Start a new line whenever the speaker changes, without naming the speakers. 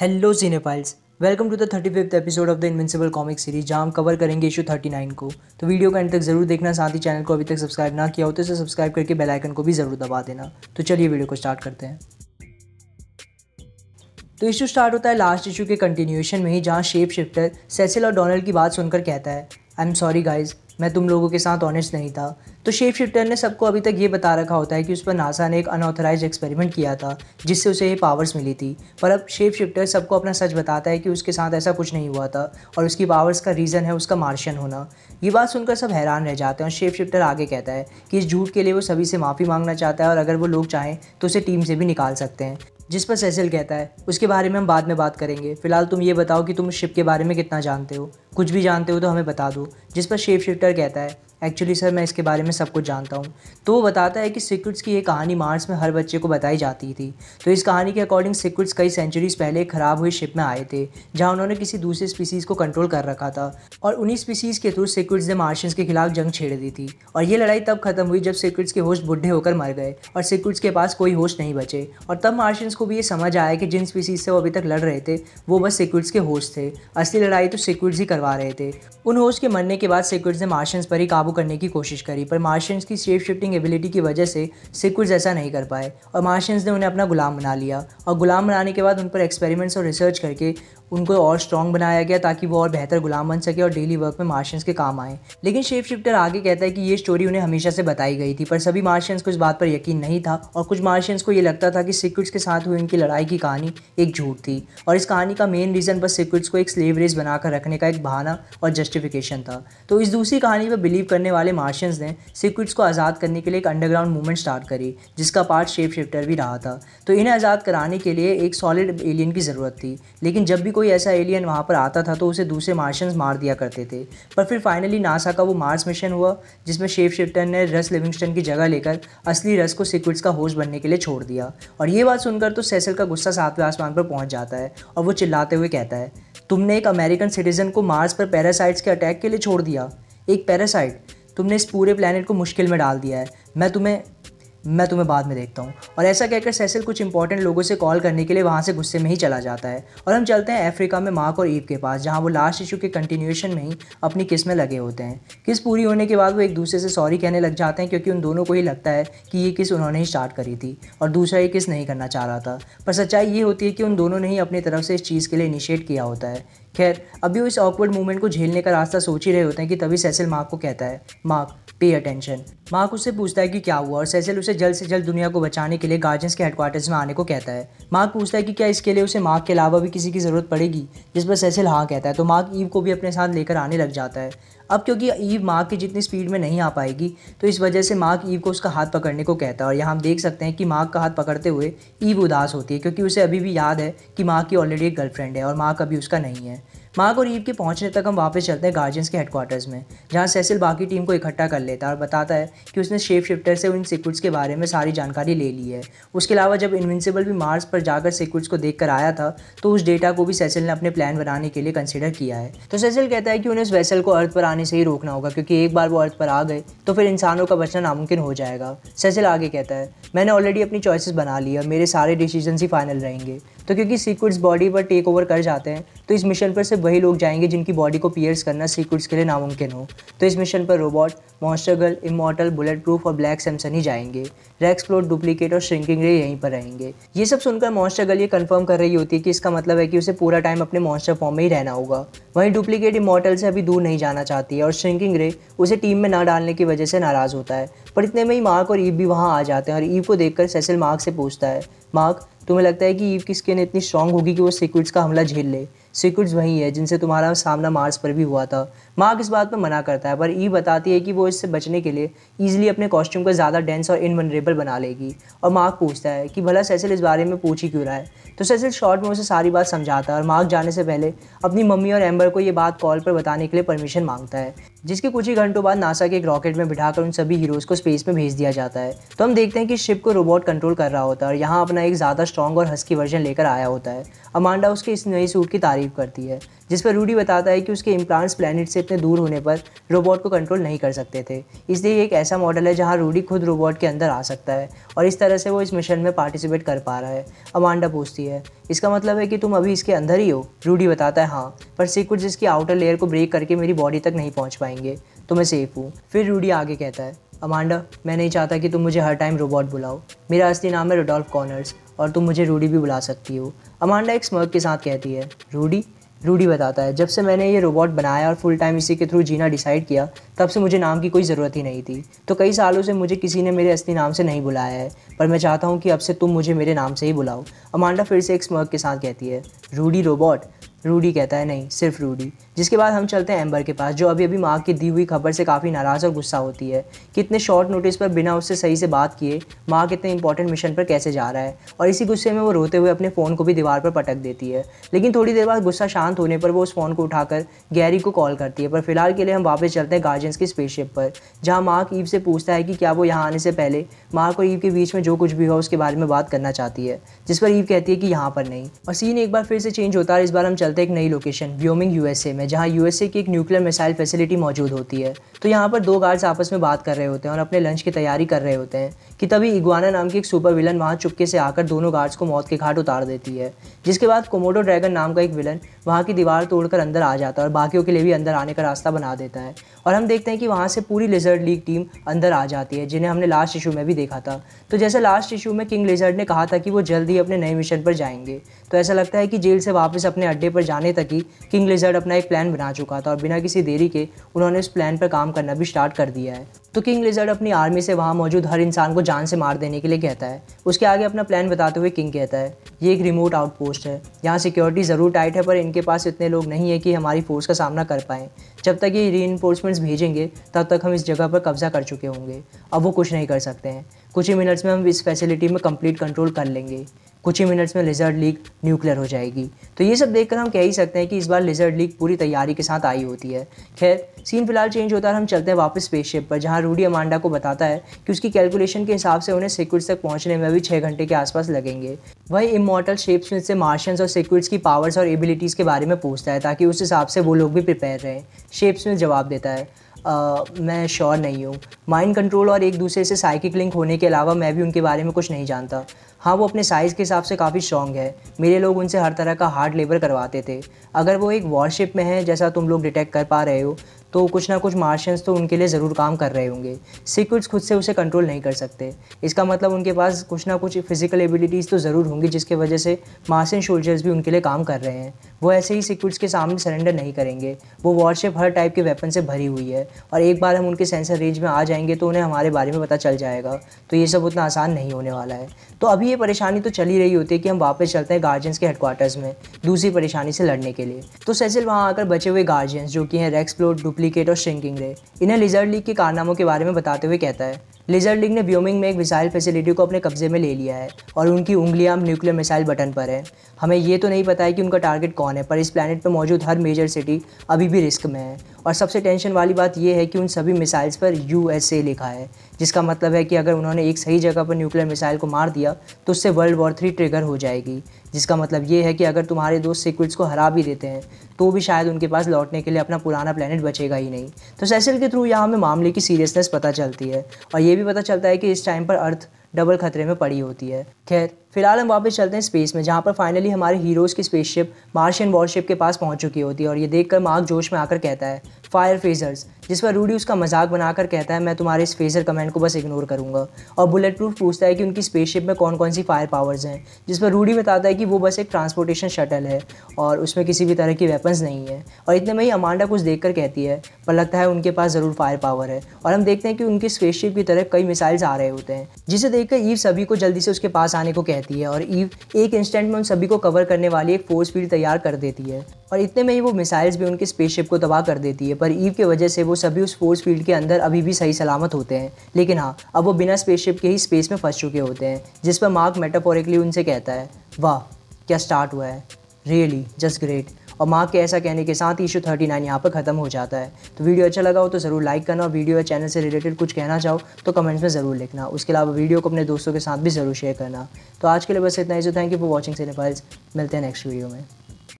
hello cinephiles welcome to the thirty fifth episode of the invincible comic series जहां हम cover करेंगे issue thirty nine को तो video का एंड तक जरूर देखना साथ ही चैनल को अभी तक सब्सक्राइब ना किया हो तो इसे सब्सक्राइब करके बेल आइकन को भी जरूर दबा देना तो चलिए वीडियो को स्टार्ट करते हैं तो इशू स्टार्ट होता है लास्ट इशू के कंटिन्यूएशन में ही जहाँ शेप शिफ्टर सेसिल और डोनल्ड की बात सुनकर कहता है आई एम सॉरी गाइज मैं तुम लोगों के साथ ऑनेस्ट नहीं था तो शेप शिफ्टर ने सबको अभी तक ये बता रखा होता है कि उस पर नासा ने एक अनऑथराइज एक्सपेरिमेंट किया था जिससे उसे ये पावर्स मिली थी पर अब शेप शिफ्टर सबको अपना सच बताता है कि उसके साथ ऐसा कुछ नहीं हुआ था और उसकी पावर्स का रीज़न है उसका मार्शियन होना ये बात सुनकर सब हैरान रह जाते हैं और शेप शिफ्टर आगे कहता है कि इस झूठ के लिए वो सभी से माफ़ी मांगना चाहता है और अगर वो लोग चाहें तो उसे टीम से भी निकाल सकते हैं जिस पर सेसिल कहता है उसके बारे में हम बाद में बात करेंगे फिलहाल तुम ये बताओ कि तुम शिप के बारे में कितना जानते हो कुछ भी जानते हो तो हमें बता दो जिस पर शेप शिफ्टर कहता है एक्चुअली सर मैं इसके बारे में सब कुछ जानता हूँ तो वो बताता है कि सिक्रेट्स की ये कहानी मार्स में हर बच्चे को बताई जाती थी तो इस कहानी के अकॉर्डिंग सिक्रेट्स कई सेंचुरीज पहले ख़राब हुई शिप में आए थे जहाँ उन्होंने किसी दूसरे स्पीसीज़ को कंट्रोल कर रखा था और उन्हीं स्पीसीज़ के थ्रू सिक्रेट्स ने मार्शंस के खिलाफ जंग छेड़ दी थी और ये लड़ाई तब खत्म हुई जब सिक्रेट्स के होस्ट बुढ़े होकर मर गए और सिक्रेट्स के पास कोई होस्ट नहीं बचे और तब मार्शंस को भी ये समझ आया कि जिन स्पीसीज़ से वो अभी तक लड़ रहे थे वो बस सिक्रेट्स के होस्ट थे असली लड़ाई तो सिक्विड्स ही करवा रहे थे उन होस्ट के मरने के बाद सिक्विड्स ने मार्शियंस पर ही काबू काबू करने की कोशिश करी पर मार्शियंस की शेप शिफ्टिंग एबिलिटी की वजह से सिख कुछ ऐसा नहीं कर पाए और मार्शियंस ने उन्हें अपना गुलाम बना लिया और गुलाम बनाने के बाद उन पर एक्सपेरिमेंट्स और रिसर्च करके उनको और स्ट्रॉन्ग बनाया गया ताकि वो और बेहतर गुलाम बन सके और डेली वर्क में मार्शियंस के काम आए लेकिन शेप शिफ्टर आगे कहता है कि ये स्टोरी उन्हें हमेशा से बताई गई थी पर सभी मार्शियंस को इस बात पर यकीन नहीं था और कुछ मार्शियंस को ये लगता था कि सिक्विड्स के साथ हुई उनकी लड़ाई की कहानी एक झूठ थी और इस कहानी का मेन रीज़न बस सिक्विड्स को एक स्लेव रेस बनाकर रखने का एक बहाना और जस्टिफिकेशन था तो इस दूसरी कहानी पर बिलीव करने वाले मार्शियंस ने सिक्विड्स को आज़ाद करने के लिए एक अंडरग्राउंड मूवमेंट स्टार्ट करी जिसका पार्ट शेप शिफ्टर भी रहा था तो इन्हें आज़ाद कराने के लिए एक सॉलिड एलियन की ज़रूरत थी लेकिन जब भी कोई ऐसा एलियन वहाँ पर आता था तो उसे दूसरे मार्शंस मार दिया करते थे पर फिर फाइनली नासा का वो मार्स मिशन हुआ जिसमें शेफ शिफ्टन ने रस लिविंगस्टन की जगह लेकर असली रस को सिक्विड्स का होस्ट बनने के लिए छोड़ दिया और ये बात सुनकर तो सेसल का गुस्सा सातवें आसमान पर पहुँच जाता है और वो चिल्लाते हुए कहता है तुमने एक अमेरिकन सिटीजन को मार्स पर पैरासाइट्स के अटैक के लिए छोड़ दिया एक पैरासाइट तुमने इस पूरे प्लानट को मुश्किल में डाल दिया है मैं तुम्हें मैं तुम्हें बाद में देखता हूँ और ऐसा कहकर सैसिल कुछ इंपॉर्टेंट लोगों से कॉल करने के लिए वहाँ से गुस्से में ही चला जाता है और हम चलते हैं अफ्रीका में मार्क और ईव के पास जहाँ वो लास्ट इशू के कंटिन्यूएशन में ही अपनी किस में लगे होते हैं किस पूरी होने के बाद वो एक दूसरे से सॉरी कहने लग जाते हैं क्योंकि उन दोनों को ही लगता है कि ये किस उन्होंने ही स्टार्ट करी थी और दूसरा ये किस नहीं करना चाह रहा था पर सच्चाई ये होती है कि उन दोनों ने ही अपनी तरफ से इस चीज़ के लिए इनिशिएट किया होता है खैर अभी वो इस ऑकवर्ड मूवमेंट को झेलने का रास्ता सोच ही रहे होते हैं कि तभी सैसिल मार्क को कहता है मार्क पे अटेंशन मार्क उससे पूछता है कि क्या हुआ और सेजल उसे जल्द से जल्द दुनिया को बचाने के लिए गार्जियंस के हेडक्वार्टर्स में आने को कहता है मार्क पूछता है कि क्या इसके लिए उसे मार्क के अलावा भी किसी की ज़रूरत पड़ेगी जिस पर सेजल हाँ कहता है तो मार्क ईव को भी अपने साथ लेकर आने लग जाता है अब क्योंकि ईव मार्क की जितनी स्पीड में नहीं आ पाएगी तो इस वजह से मार्क ईव को उसका हाथ पकड़ने को कहता है और यहाँ हम देख सकते हैं कि मार्क का हाथ पकड़ते हुए ईव उदास होती है क्योंकि उसे अभी भी याद है कि मार्क की ऑलरेडी एक गर्लफ्रेंड है और मार्क अभी उसका नहीं है मार्क और ईव के पहुँचने तक हम वापस चलते हैं गार्जियंस के हेडक्वार्टर्स में जहाँ सेसिल बाकी टीम को इकट्ठा कर लेता है और बताता है कि उसने शेप शिफ्टर से उन सिक्विड्स के बारे में सारी जानकारी ले ली है उसके अलावा जब इन्विंसिबल भी मार्स पर जाकर सिक्विड्स को देख कर आया था तो उस डेटा को भी सेसिल ने अपने प्लान बनाने के लिए कंसिडर किया है तो सेसिल कहता है कि उन्हें उस वैसल को अर्थ पर आने से ही रोकना होगा क्योंकि एक बार वो अर्थ पर आ गए तो फिर इंसानों का बचना नामुमकिन हो जाएगा सेसिल आगे कहता है मैंने ऑलरेडी अपनी चॉइसेस बना ली है मेरे सारे डिसीजन ही फाइनल रहेंगे तो क्योंकि सीक्रेट्स बॉडी पर टेक ओवर कर जाते हैं तो इस मिशन पर सिर्फ वही लोग जाएंगे जिनकी बॉडी को पियर्स करना सीक्रेट्स के लिए नामुमकिन हो तो इस मिशन पर Robot Monster Girl Immortal Bulletproof और ब्लैक सैमसन ही जाएंगे रेक्सप्लोड डुप्लीकेट और श्रिंकिंग रे यहीं पर रहेंगे ये सब सुनकर मॉन्स्टर गर्ल ये कन्फर्म कर रही होती है कि इसका मतलब है कि उसे पूरा टाइम अपने मॉन्स्टर फॉर्म में ही रहना होगा वहीं डुप्लीकेट इमोटल से अभी दूर नहीं जाना चाहती है और श्रिंकिंग रे उसे टीम में ना डालने की वजह से नाराज़ होता है पर इतने में ही मार्क और ईव भी वहाँ आ जाते हैं और ईव को देखकर सेसिल मार्क से पूछता है मार्क तुम्हें लगता है कि ईव की स्किन इतनी स्ट्रांग होगी कि वो सिक्विड्स का हमला झेल ले सीक्रेट्स वही है जिनसे तुम्हारा सामना मार्स पर भी हुआ था मार्क इस बात पर मना करता है पर ई बताती है कि वो इससे बचने के लिए ईजिली अपने कॉस्ट्यूम को ज़्यादा डेंस और इनवनरेबल बना लेगी और मार्क पूछता है कि भला सेसिल इस बारे में पूछ ही क्यों रहा है तो सेसिल शॉर्ट में उसे सारी बात समझाता है और मार्क जाने से पहले अपनी मम्मी और एम्बर को ये बात कॉल पर बताने के लिए परमिशन मांगता है जिसके कुछ ही घंटों बाद नासा के एक रॉकेट में बिठाकर उन सभी हीरोज़ को स्पेस में भेज दिया जाता है तो हम देखते हैं कि शिप को रोबोट कंट्रोल कर रहा होता है और यहाँ अपना एक ज़्यादा स्ट्रॉन्ग और हस्की वर्जन लेकर आया होता है अमांडा उसके इस नए सूट की तारीफ करती है जिस पर रूडी बताता है कि उसके इम्प्लांट्स प्लानट से इतने दूर होने पर रोबोट को कंट्रोल नहीं कर सकते थे इसलिए एक ऐसा मॉडल है जहां रूडी खुद रोबोट के अंदर आ सकता है और इस तरह से वो इस मिशन में पार्टिसिपेट कर पा रहा है अमांडा पूछती है इसका मतलब है कि तुम अभी इसके अंदर ही हो रूडी बताता है हाँ पर सीक्रेट इसकी आउटर लेयर को ब्रेक करके मेरी बॉडी तक नहीं पहुँच पाएंगे तो मैं सेफ हूँ फिर रूडी आगे कहता है अमांडा मैं नहीं चाहता कि तुम मुझे हर टाइम रोबोट बुलाओ मेरा असली नाम है रोडोल्फ कॉर्नर्स और तुम मुझे रूडी भी बुला सकती हो अमांडा एक स्मर्क के साथ कहती है रूडी रूडी बताता है जब से मैंने ये रोबोट बनाया और फुल टाइम इसी के थ्रू जीना डिसाइड किया तब से मुझे नाम की कोई ज़रूरत ही नहीं थी तो कई सालों से मुझे किसी ने मेरे असली नाम से नहीं बुलाया है पर मैं चाहता हूँ कि अब से तुम मुझे मेरे नाम से ही बुलाओ अमांडा फिर से एक स्मर्क के साथ कहती है रूडी रोबोट रूडी कहता है नहीं सिर्फ रूडी जिसके बाद हम चलते हैं एम्बर के पास जो अभी अभी मार्क की दी हुई खबर से काफ़ी नाराज़ और गुस्सा होती है कि इतने शॉर्ट नोटिस पर बिना उससे सही से बात किए मार्क इतने इंपॉर्टेंट मिशन पर कैसे जा रहा है और इसी गुस्से में वो रोते हुए अपने फ़ोन को भी दीवार पर पटक देती है लेकिन थोड़ी देर बाद गुस्सा शांत होने पर वो उस फ़ोन को उठाकर गैरी को कॉल करती है पर फिलहाल के लिए हम वापस चलते हैं गार्जियंस की स्पेसशिप पर जहाँ मार्क ईव से पूछता है कि क्या वो यहाँ आने से पहले मार्क और ईव के बीच में जो कुछ भी हुआ उसके बारे में बात करना चाहती है जिस पर ईव कहती है कि यहाँ पर नहीं और सीन एक बार फिर से चेंज होता है इस बार हम चलते एक नई लोकेशन व्योमिंग यूएसए में जहाँ यूएसए की एक न्यूक्लियर मिसाइल फैसिलिटी मौजूद होती है तो यहाँ पर दो गार्ड्स आपस में बात कर रहे होते हैं और अपने लंच की तैयारी कर रहे होते हैं कि तभी इग्वाना नाम की एक सुपर विलन वहाँ चुपके से आकर दोनों गार्ड्स को मौत के घाट उतार देती है जिसके बाद कोमोडो ड्रैगन नाम का एक विलन वहाँ की दीवार तोड़कर अंदर आ जाता है और बाकियों के लिए भी अंदर आने का रास्ता बना देता है और हम देखते हैं कि वहाँ से पूरी लिजर्ड लीग टीम अंदर आ जाती है जिन्हें हमने लास्ट इशू में भी देखा था तो जैसे लास्ट इशू में किंग लिजर्ड ने कहा था कि वो जल्द ही अपने नए मिशन पर जाएंगे तो ऐसा लगता है कि जेल से वापस अपने अड्डे पर पर जाने तक ही किंग लिजर्ड अपना एक प्लान बना चुका था और बिना किसी देरी के उन्होंने उस प्लान पर काम करना भी स्टार्ट कर दिया है तो किंग लिजर्ड अपनी आर्मी से वहाँ मौजूद हर इंसान को जान से मार देने के लिए कहता है उसके आगे अपना प्लान बताते हुए किंग कहता है ये एक रिमोट आउटपोस्ट है यहाँ सिक्योरिटी ज़रूर टाइट है पर इनके पास इतने लोग नहीं है कि हमारी फोर्स का सामना कर पाएँ जब तक ये री भेजेंगे तब तक हम इस जगह पर कब्जा कर चुके होंगे अब वो कुछ नहीं कर सकते हैं कुछ ही मिनट्स में हम इस फैसिलिटी में कंप्लीट कंट्रोल कर लेंगे कुछ ही मिनट्स में लिजर्ड लीग न्यूक्लियर हो जाएगी तो ये सब देखकर हम कह ही सकते हैं कि इस बार लिजर्ड लीग पूरी तैयारी के साथ आई होती है खैर सीन फिलहाल चेंज होता है हम चलते हैं वापस स्पेसशिप पर जहाँ रूडी अमांडा को बताता है कि उसकी कैलकुलेशन के हिसाब से उन्हें सिक्विड्स तक पहुँचने में भी छः घंटे के आसपास लगेंगे वही इमोटल में से मार्शंस और सिक्विड्स की पावर्स और एबिलिटीज़ के बारे में पूछता है ताकि उस हिसाब से वो लोग भी प्रिपेयर रहें शेप्स में जवाब देता है मैं श्योर नहीं हूँ माइंड कंट्रोल और एक दूसरे से साइकिक लिंक होने के अलावा मैं भी उनके बारे में कुछ नहीं जानता हाँ वो अपने साइज़ के हिसाब से काफ़ी स्ट्रॉन्ग है मेरे लोग उनसे हर तरह का हार्ड लेबर करवाते थे अगर वो एक वॉरशिप में है जैसा तुम लोग डिटेक्ट कर पा रहे हो तो कुछ ना कुछ मार्शंस तो उनके लिए ज़रूर काम कर रहे होंगे सिक्विड्स खुद से उसे कंट्रोल नहीं कर सकते इसका मतलब उनके पास कुछ ना कुछ फिजिकल एबिलिटीज़ तो ज़रूर होंगी जिसके वजह से मार्शन सोल्जर्स भी उनके लिए काम कर रहे हैं वो ऐसे ही सिक्विड्स के सामने सरेंडर नहीं करेंगे वो वॉरशिप हर टाइप के वेपन से भरी हुई है और एक बार हम उनके सेंसर रेंज में आ जाएंगे तो उन्हें हमारे बारे में पता चल जाएगा तो ये सब उतना आसान नहीं होने वाला है तो अभी ये परेशानी तो चली रही होती है कि हम वापस चलते हैं गार्जियंस के हेडक्वार्टर्स में दूसरी परेशानी से लड़ने के लिए तो सेसिल वहाँ आकर बचे हुए गार्जियंस जो कि हैं रेक्सप्लोर डुप्लीकेट और श्रिंकिंग रे इन्हें लिजर्ड लीग के कारनामों के बारे में बताते हुए कहता है लिजर्ड लीग ने व्योमिंग में एक मिसाइल फैसिलिटी को अपने कब्जे में ले लिया है और उनकी उंगलियां अब न्यूक्लियर मिसाइल बटन पर है हमें ये तो नहीं पता है कि उनका टारगेट कौन है पर इस प्लानट पर मौजूद हर मेजर सिटी अभी भी रिस्क में है और सबसे टेंशन वाली बात यह है कि उन सभी मिसाइल्स पर यू लिखा है जिसका मतलब है कि अगर उन्होंने एक सही जगह पर न्यूक्लियर मिसाइल को मार दिया तो उससे वर्ल्ड वॉर थ्री ट्रिगर हो जाएगी जिसका मतलब ये है कि अगर तुम्हारे दोस्त सिक्विड्स को हरा भी देते हैं तो भी शायद उनके पास लौटने के लिए अपना पुराना प्लानट बचेगा ही नहीं तो सैसल के थ्रू यहाँ हमें मामले की सीरियसनेस पता चलती है और ये भी पता चलता है कि इस टाइम पर अर्थ डबल खतरे में पड़ी होती है खैर फिलहाल हम वापस चलते हैं स्पेस में जहाँ पर फाइनली हमारे हीरोज़ की स्पेसशिप मार्शियन वॉरशिप के पास पहुँच चुकी होती है और ये देखकर मार्क जोश में आकर कहता है फायर फेजर्स जिस पर रूडी उसका मजाक बनाकर कहता है मैं तुम्हारे इस फेजर कमेंट को बस इग्नोर करूंगा और बुलेट प्रूफ पूछता है कि उनकी स्पेसशिप में कौन कौन सी फायर पावर्स हैं जिस पर रूडी बताता है कि वो बस एक ट्रांसपोर्टेशन शटल है और उसमें किसी भी तरह की वेपन्स नहीं है और इतने में ही अमांडा कुछ देख कर कहती है पर लगता है उनके पास ज़रूर फायर पावर है और हम देखते हैं कि उनकी स्पेसशिप की तरफ कई मिसाइल्स आ रहे होते हैं जिसे देखकर ईव सभी को जल्दी से उसके पास आने को कहती करती है और ईव एक इंस्टेंट में उन सभी को कवर करने वाली एक फोर्स फील्ड तैयार कर देती है और इतने में ही वो मिसाइल्स भी उनके स्पेसशिप को तबाह कर देती है पर ईव की वजह से वो सभी उस फोर्स फील्ड के अंदर अभी भी सही सलामत होते हैं लेकिन हाँ अब वो बिना स्पेसशिप के ही स्पेस में फंस चुके होते हैं जिस पर मार्क मेटाफोरिकली उनसे कहता है वाह क्या स्टार्ट हुआ है रियली जस्ट ग्रेट और माँ के ऐसा कहने के साथ इशू थर्टी नाइन यहाँ पर ख़त्म हो जाता है तो वीडियो अच्छा लगा हो तो ज़रूर लाइक करना और वीडियो या चैनल से रिलेटेड कुछ कहना चाहो तो कमेंट्स में ज़रूर लिखना उसके अलावा वीडियो को अपने दोस्तों के साथ भी ज़रूर शेयर करना तो आज के लिए बस इतना ही जो thank you for watching cinephiles मिलते हैं नेक्स्ट वीडियो में